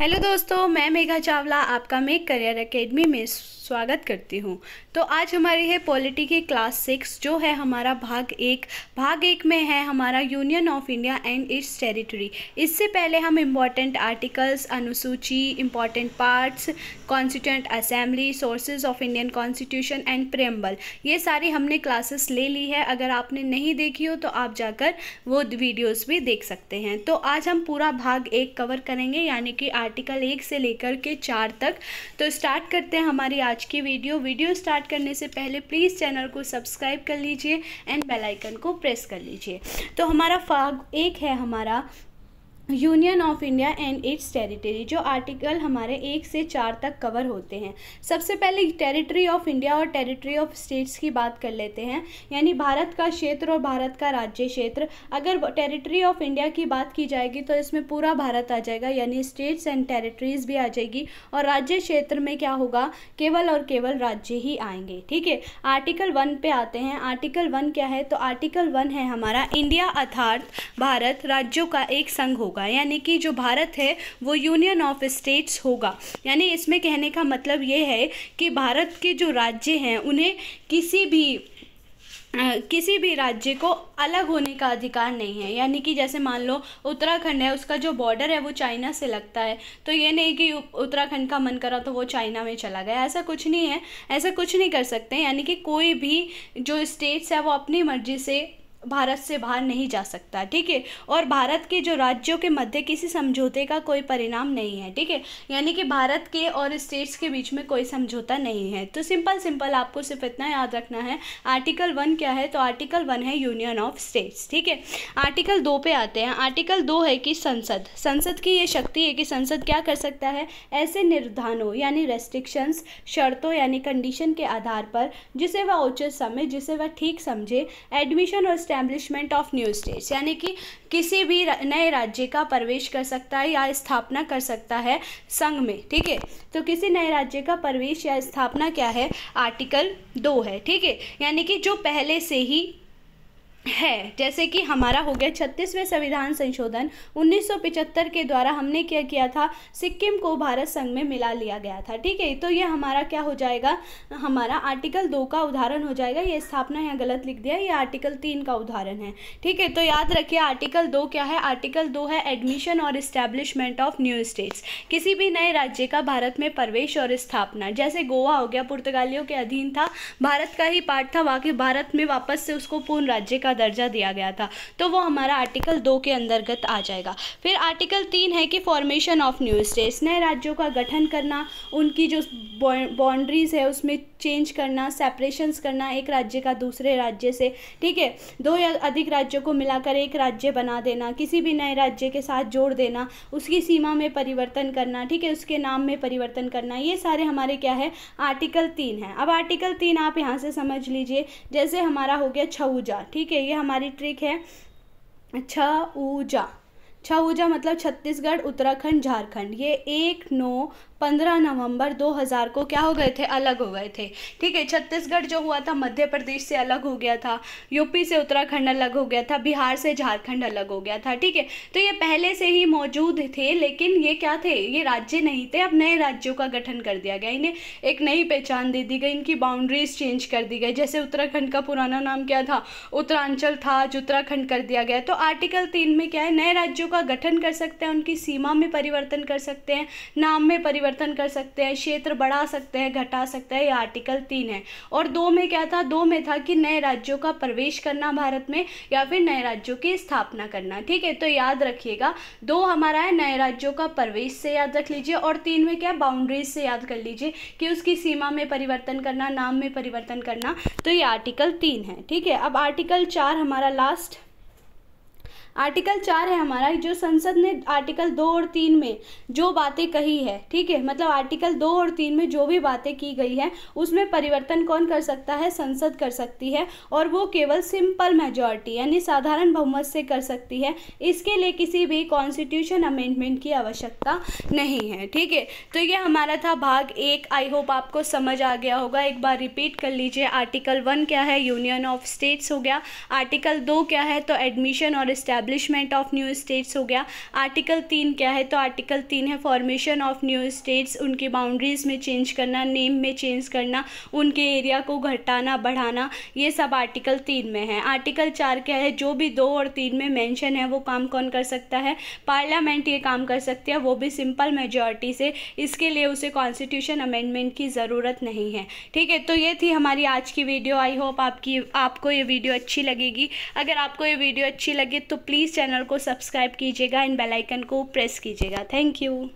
hello दोस्तों मैं मेघा चावला आपका मेक करियर एकेडमी में स्वागत करती हूँ तो आज हमारी है पॉलिटी की क्लास सिक्स जो है हमारा भाग एक भाग एक में है हमारा union of India and its territory इससे पहले हम इम्पॉर्टेंट आर्टिकल्स अनुसूची important parts constituent assembly sources of Indian constitution and preamble ये सारी हमने क्लासेस ले ली है अगर आपने नहीं देखी हो तो आप जाकर वो वीडियोज़ भी देख सकते हैं तो आज हम पूरा भाग एक कवर करेंगे यानी कि आर्टिकल एक से लेकर के चार तक तो स्टार्ट करते हैं हमारी आज की वीडियो वीडियो स्टार्ट करने से पहले प्लीज़ चैनल को सब्सक्राइब कर लीजिए एंड बेलाइकन को प्रेस कर लीजिए तो हमारा फाग एक है हमारा union of India and its territory जो आर्टिकल हमारे एक से चार तक कवर होते हैं सबसे पहले टेरिटरी ऑफ इंडिया और टेरिटरी ऑफ स्टेट्स की बात कर लेते हैं यानी भारत का क्षेत्र और भारत का राज्य क्षेत्र अगर टेरिटरी ऑफ इंडिया की बात की जाएगी तो इसमें पूरा भारत आ जाएगा यानी स्टेट्स एंड टेरिटरीज भी आ जाएगी और राज्य क्षेत्र में क्या होगा केवल और केवल राज्य ही आएंगे ठीक है आर्टिकल वन पे आते हैं आर्टिकल वन क्या है तो आर्टिकल वन है हमारा इंडिया अर्थार्थ भारत राज्यों का एक संघ होगा होगा यानी कि जो भारत है वो यूनियन ऑफ स्टेट्स होगा यानी इसमें कहने का मतलब ये है कि भारत के जो राज्य हैं उन्हें किसी भी किसी भी राज्य को अलग होने का अधिकार नहीं है यानी कि जैसे मान लो उत्तराखंड है उसका जो बॉर्डर है वो चाइना से लगता है तो ये नहीं कि उत्तराखंड का मन करा तो वो चाइना में चला गया ऐसा कुछ नहीं है ऐसा कुछ नहीं कर सकते यानी कि कोई भी जो स्टेट्स है वो अपनी मर्जी से भारत से बाहर नहीं जा सकता ठीक है और भारत के जो राज्यों के मध्य किसी समझौते का कोई परिणाम नहीं है ठीक है यानी कि भारत के और स्टेट्स के बीच में कोई समझौता नहीं है तो सिंपल सिंपल आपको सिर्फ इतना याद रखना है आर्टिकल वन क्या है तो आर्टिकल वन है यूनियन ऑफ स्टेट्स ठीक है आर्टिकल दो पे आते हैं आर्टिकल दो है कि संसद संसद की ये शक्ति है कि संसद क्या कर सकता है ऐसे निर्धारों यानी रेस्ट्रिक्शंस शर्तों यानी कंडीशन के आधार पर जिसे वह उचित समय जिसे वह ठीक समझे एडमिशन और एस्टेब्लिशमेंट ऑफ न्यू स्टेट्स यानी कि किसी भी नए राज्य का प्रवेश कर सकता है या स्थापना कर सकता है संघ में ठीक है तो किसी नए राज्य का प्रवेश या स्थापना क्या है आर्टिकल दो है ठीक है यानी कि जो पहले से ही है जैसे कि हमारा हो गया छत्तीसवें संविधान संशोधन 1975 के द्वारा हमने क्या किया था सिक्किम को भारत संघ में मिला लिया गया था ठीक है तो ये हमारा क्या हो जाएगा हमारा आर्टिकल दो का उदाहरण हो जाएगा ये स्थापना यहाँ गलत लिख दिया ये आर्टिकल तीन का उदाहरण है ठीक है तो याद रखिए आर्टिकल दो क्या है आर्टिकल दो है एडमिशन और इस्टेब्लिशमेंट ऑफ न्यू स्टेट्स किसी भी नए राज्य का भारत में प्रवेश और स्थापना जैसे गोवा हो गया पुर्तगालियों के अधीन था भारत का ही पार्ट था वाकई भारत में वापस से उसको पूर्ण राज्य का दर्जा दिया गया था तो वो हमारा आर्टिकल दो के अंतर्गत आ जाएगा फिर आर्टिकल तीन है कि फॉर्मेशन ऑफ न्यू स्टेट्स नए राज्यों का गठन करना उनकी जो बाउंड्रीज है उसमें चेंज करना सेपरेशंस करना एक राज्य का दूसरे राज्य से ठीक है दो या अधिक राज्यों को मिलाकर एक राज्य बना देना किसी भी नए राज्य के साथ जोड़ देना उसकी सीमा में परिवर्तन करना ठीक है उसके नाम में परिवर्तन करना ये सारे हमारे क्या है आर्टिकल तीन है अब आर्टिकल तीन आप यहाँ से समझ लीजिए जैसे हमारा हो गया छऊजा ठीक है ये हमारी ट्रिक है छऊजा छाहूजा मतलब छत्तीसगढ़ उत्तराखंड झारखंड ये एक नौ पंद्रह नवंबर 2000 को क्या हो गए थे अलग हो गए थे ठीक है छत्तीसगढ़ जो हुआ था मध्य प्रदेश से अलग हो गया था यूपी से उत्तराखंड अलग हो गया था बिहार से झारखंड अलग हो गया था ठीक है तो ये पहले से ही मौजूद थे लेकिन ये क्या थे ये राज्य नहीं थे अब नए राज्यों का गठन कर दिया गया इन्हें एक नई पहचान दे दी गई इनकी बाउंड्रीज चेंज कर दी गई जैसे उत्तराखंड का पुराना नाम क्या था उत्तरांचल था आज उत्तराखंड कर दिया गया तो आर्टिकल तीन में क्या है नए राज्यों राज्यों का गठन कर सकते हैं उनकी सीमा में परिवर्तन कर सकते हैं नाम में परिवर्तन कर सकते हैं क्षेत्र बढ़ा सकते हैं घटा सकते हैं ये आर्टिकल तीन है और दो में क्या था दो में था कि नए राज्यों का प्रवेश करना भारत में या फिर नए राज्यों की स्थापना करना ठीक है तो याद रखिएगा दो हमारा है नए राज्यों का प्रवेश से याद रख लीजिए और तीन में क्या बाउंड्रीज से याद कर लीजिए कि उसकी सीमा में परिवर्तन करना नाम में परिवर्तन करना तो ये आर्टिकल तीन है ठीक है अब आर्टिकल चार हमारा लास्ट आर्टिकल चार है हमारा जो संसद ने आर्टिकल दो और तीन में जो बातें कही है ठीक है मतलब आर्टिकल दो और तीन में जो भी बातें की गई है उसमें परिवर्तन कौन कर सकता है संसद कर सकती है और वो केवल सिंपल मेजोरिटी यानी साधारण बहुमत से कर सकती है इसके लिए किसी भी कॉन्स्टिट्यूशन अमेंडमेंट की आवश्यकता नहीं है ठीक है तो ये हमारा था भाग एक आई होप आपको समझ आ गया होगा एक बार रिपीट कर लीजिए आर्टिकल वन क्या है यूनियन ऑफ स्टेट्स हो गया आर्टिकल दो क्या है तो एडमिशन और stab establishment of new states हो गया आर्टिकल तीन क्या है तो आर्टिकल तीन है फॉर्मेशन ऑफ न्यू स्टेट्स उनकी बाउंड्रीज़ में चेंज करना नेम में चेंज करना उनके एरिया को घटाना बढ़ाना ये सब आर्टिकल तीन में है आर्टिकल चार क्या है जो भी दो और तीन में मेंशन है वो काम कौन कर सकता है पार्लियामेंट ये काम कर सकती है वो भी सिंपल मेजोरिटी से इसके लिए उसे कॉन्स्टिट्यूशन अमेंडमेंट की ज़रूरत नहीं है ठीक है तो ये थी हमारी आज की वीडियो आई होप आपकी आपको ये वीडियो अच्छी लगेगी अगर आपको ये वीडियो अच्छी लगे तो प्लीज़ प्लीज़ चैनल को सब्सक्राइब कीजिएगा इन बेल आइकन को प्रेस कीजिएगा थैंक यू